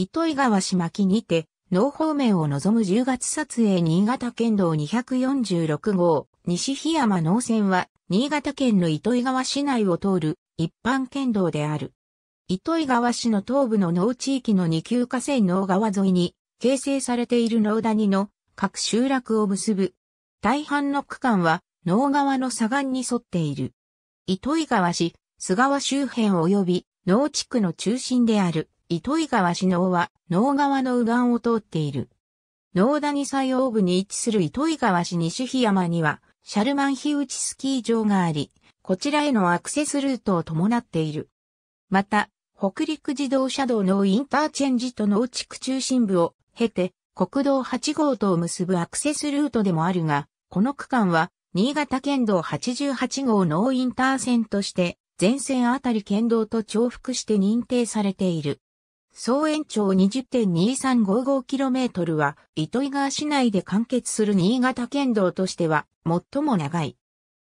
糸井川市巻にて、農方面を望む10月撮影新潟県道246号、西檜山農線は、新潟県の糸魚川市内を通る一般県道である。糸魚川市の東部の農地域の二級河川農川沿いに形成されている農谷の各集落を結ぶ。大半の区間は農川の左岸に沿っている。糸魚川市、菅川周辺及び農地区の中心である。糸井川市能は、能川の右岸を通っている。能谷西央部に位置する糸井川市西日山には、シャルマン日内スキー場があり、こちらへのアクセスルートを伴っている。また、北陸自動車道のインターチェンジと農地区中心部を経て、国道8号とを結ぶアクセスルートでもあるが、この区間は、新潟県道88号農インター線として、全線あたり県道と重複して認定されている。総延長 20.2355km は、糸魚川市内で完結する新潟県道としては、最も長い。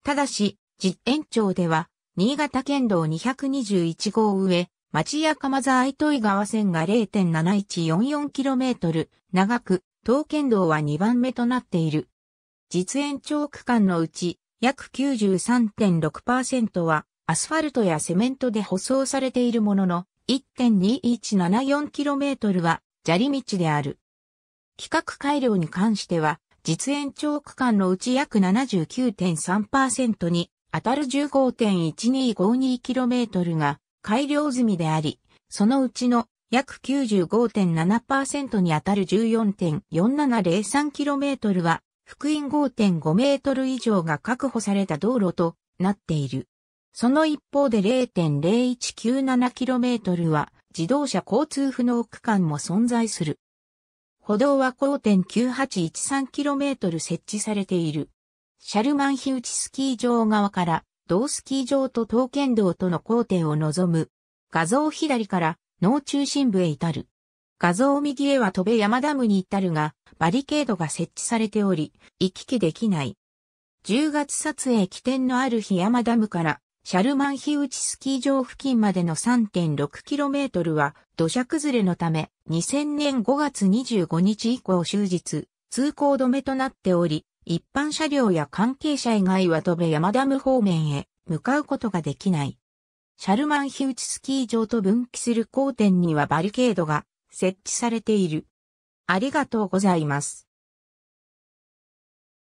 ただし、実延長では、新潟県道221号上、町屋鎌沢糸魚川線が 0.7144km 長く、東県道は2番目となっている。実延長区間のうち、約93.6%は、アスファルトやセメントで舗装されているものの、1.2174km は砂利道である。規格改良に関しては、実延長区間のうち約79.3%に当たる 15.1252km が改良済みであり、そのうちの約95.7%に当たる 14.4703km は、福音5.5メートル以上が確保された道路となっている。その一方で 0.0197km は自動車交通不能区間も存在する。歩道は 5.9813km 設置されている。シャルマンヒウチスキー場側から同スキー場と東剣道との交点を望む。画像左から脳中心部へ至る。画像右へは戸部山ダムに至るが、バリケードが設置されており、行き来できない。10月撮影起点のある日山ダムからシャルマンヒウチスキー場付近までの 3.6km は土砂崩れのため2000年5月25日以降終日通行止めとなっており、一般車両や関係者以外は戸部山ダム方面へ向かうことができない。シャルマンヒウチスキー場と分岐する交点にはバリケードが設置されている。ありがとうございます。